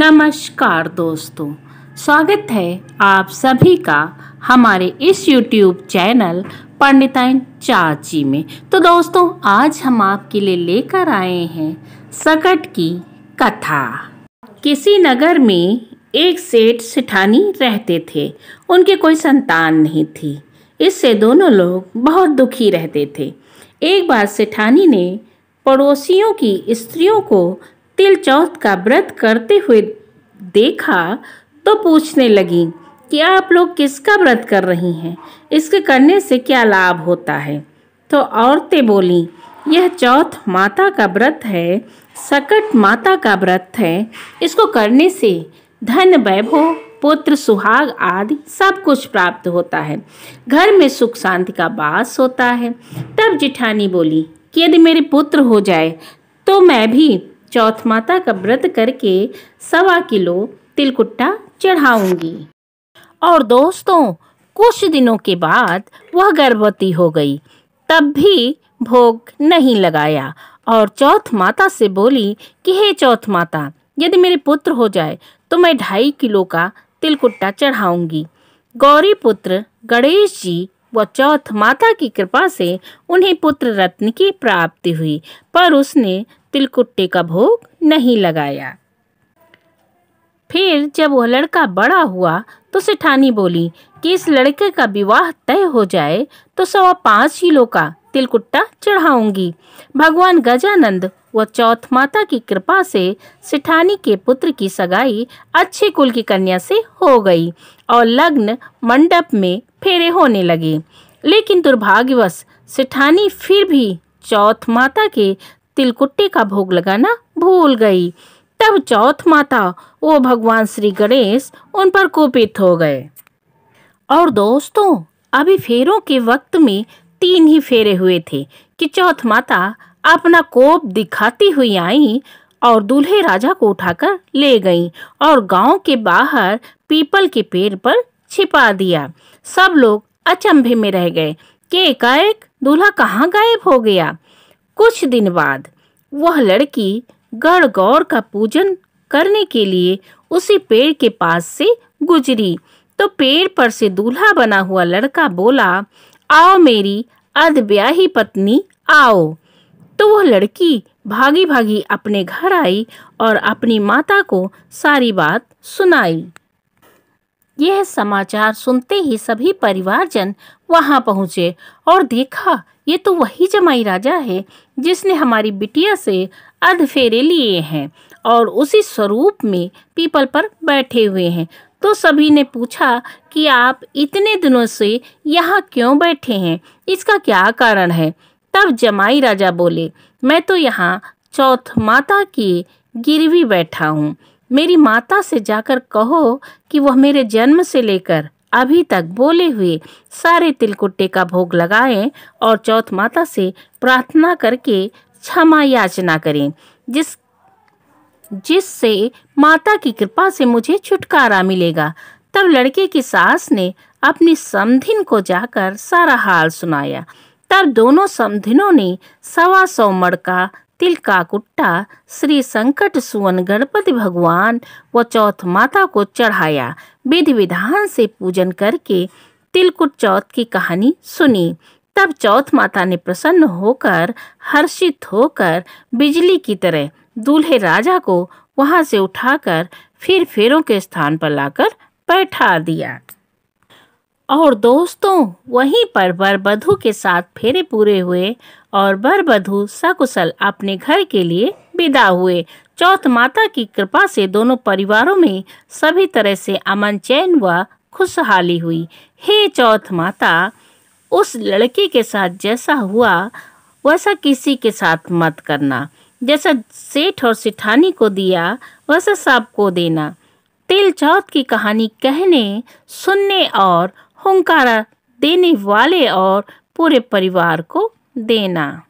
नमस्कार दोस्तों स्वागत है आप सभी का हमारे इस YouTube चैनल पंडिताइन चाची में तो दोस्तों आज हम आपके लिए लेकर आए हैं सकट की कथा किसी नगर में एक सेठ सिठानी रहते थे उनके कोई संतान नहीं थी इससे दोनों लोग बहुत दुखी रहते थे एक बार सिठानी ने पड़ोसियों की स्त्रियों को तिल चौथ का व्रत करते हुए देखा तो पूछने लगी कि आप लोग किसका व्रत कर रही हैं इसके करने से क्या लाभ होता है तो औरतें बोली यह चौथ माता का व्रत है सकट माता का व्रत है इसको करने से धन वैभव पुत्र सुहाग आदि सब कुछ प्राप्त होता है घर में सुख शांति का वास होता है तब जिठानी बोली कि यदि मेरे पुत्र हो जाए तो मैं भी चौथ माता का व्रत करके सवा किलो तिलकुट्टा चढ़ाऊंगी और दोस्तों कुछ दिनों के बाद वह गर्भवती हो गई तब भी भोग नहीं लगाया और चौथ माता से बोली कि हे चौथ माता यदि मेरे पुत्र हो जाए तो मैं ढाई किलो का तिलकुट्टा चढ़ाऊंगी गौरी पुत्र गणेश जी व चौथ माता की कृपा से उन्हें पुत्र रत्न की प्राप्ति हुई पर उसने तिलकुट्टे का भोग नहीं लगाया फिर जब वह लड़का बड़ा हुआ तो सेठानी बोली कि इस लड़के का विवाह तय हो जाए तो सवा पांच किलो का तिलकुट्टा चढ़ाऊंगी भगवान गजानंद व चौथ माता की कृपा से सिठानी के पुत्र की सगाई अच्छे कुल की कन्या से हो गई और लग्न मंडप में फेरे होने लगे लेकिन दुर्भाग्यवश सिठानी फिर भी चौथ माता के तिलकुट्टी का भोग लगाना भूल गई तब चौथ माता वो भगवान श्री गणेश उन पर कुपित हो गए और दोस्तों अभी फेरों के वक्त में तीन ही फेरे हुए थे कि चौथ माता अपना कोप दिखाती हुई आई और दूल्हे राजा को उठाकर ले गई और गांव के बाहर पीपल के पेड़ पर छिपा दिया सब लोग अचंभे में रह गए के एकाएक दूल्हा कहाँ गायब हो गया कुछ दिन बाद वह लड़की गणगौर का पूजन करने के लिए उसी पेड़ के पास से गुजरी तो पेड़ पर से दूल्हा बना हुआ लड़का बोला आओ मेरी अधब्याही पत्नी आओ तो वह लड़की भागी भागी अपने घर आई और अपनी माता को सारी बात सुनाई यह समाचार सुनते ही सभी परिवारजन वहां पहुंचे और देखा ये तो वही जमाई राजा है जिसने हमारी बिटिया से अध लिए हैं और उसी स्वरूप में पीपल पर बैठे हुए हैं तो सभी ने पूछा कि आप इतने दिनों से यहाँ क्यों बैठे हैं इसका क्या कारण है तब जमाई राजा बोले मैं तो यहाँ चौथ माता की गिरवी बैठा हूँ मेरी माता से जाकर कहो कि वह मेरे जन्म से लेकर अभी तक बोले हुए सारे तिलकुट्टे का भोग लगाएं और चौथ माता से प्रार्थना करके क्षमा याचना करें जिस जिससे माता की कृपा से मुझे छुटकारा मिलेगा तब लड़के की सास ने अपनी समधिन को जाकर सारा हाल सुनाया तब दोनों समधिनों ने सवा सौ मड़का तिल का कुट्टा श्री संकट सुवन गणपति भगवान व चौथ माता को चढ़ाया विधि विधान से पूजन करके तिलकुट चौथ की कहानी सुनी तब चौथ माता ने प्रसन्न होकर हर्षित होकर बिजली की तरह दूल्हे राजा को वहां से उठाकर फिर फेरों के स्थान पर लाकर बैठा दिया और दोस्तों वहीं पर वर के साथ फेरे पूरे हुए और वर सकुशल अपने घर के लिए विदा हुए चौथ माता की कृपा से दोनों परिवारों में सभी तरह से अमन चैन व खुशहाली हुई हे चौथ माता उस लड़के के साथ जैसा हुआ वैसा किसी के साथ मत करना जैसा सेठ और सेठानी को दिया वैसा सबको देना तिल चौथ की कहानी कहने सुनने और हुंकारा देने वाले और पूरे परिवार को देना